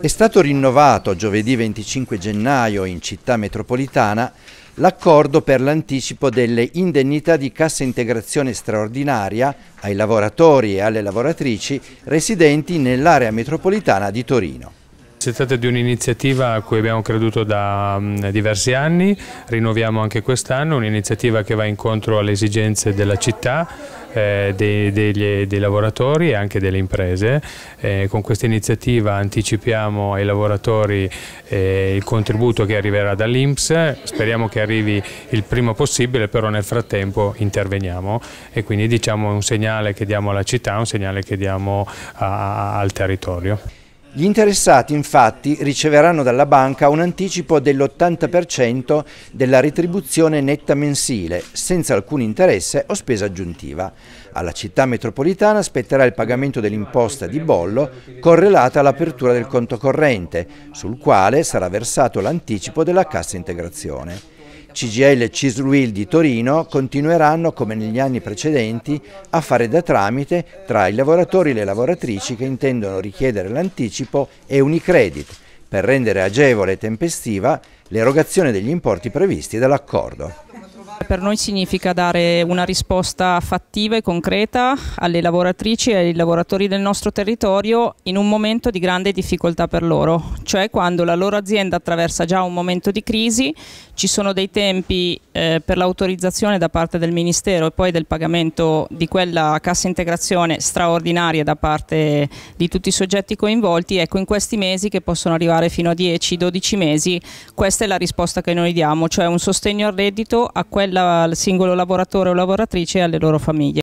È stato rinnovato giovedì 25 gennaio in città metropolitana l'accordo per l'anticipo delle indennità di cassa integrazione straordinaria ai lavoratori e alle lavoratrici residenti nell'area metropolitana di Torino. Si tratta di un'iniziativa a cui abbiamo creduto da mm, diversi anni, rinnoviamo anche quest'anno, un'iniziativa che va incontro alle esigenze della città, eh, dei, degli, dei, lavoratori e anche delle imprese. Eh, con questa iniziativa anticipiamo ai lavoratori eh, il contributo che arriverà dall'Inps, speriamo che arrivi il prima possibile, però nel frattempo interveniamo e quindi diciamo un segnale che diamo alla città, un segnale che diamo a, a, al territorio. Gli interessati infatti riceveranno dalla banca un anticipo dell'80% della retribuzione netta mensile, senza alcun interesse o spesa aggiuntiva. Alla città metropolitana spetterà il pagamento dell'imposta di bollo correlata all'apertura del conto corrente, sul quale sarà versato l'anticipo della cassa integrazione. CGL e Cisruil di Torino continueranno, come negli anni precedenti, a fare da tramite tra i lavoratori e le lavoratrici che intendono richiedere l'anticipo e Unicredit per rendere agevole e tempestiva l'erogazione degli importi previsti dall'accordo. Per noi significa dare una risposta fattiva e concreta alle lavoratrici e ai lavoratori del nostro territorio in un momento di grande difficoltà per loro, cioè quando la loro azienda attraversa già un momento di crisi, ci sono dei tempi eh, per l'autorizzazione da parte del Ministero e poi del pagamento di quella cassa integrazione straordinaria da parte di tutti i soggetti coinvolti, ecco in questi mesi che possono arrivare fino a 10-12 mesi, questa è la risposta che noi diamo, cioè un sostegno al reddito a quella il, la, il singolo lavoratore o lavoratrice e alle loro famiglie.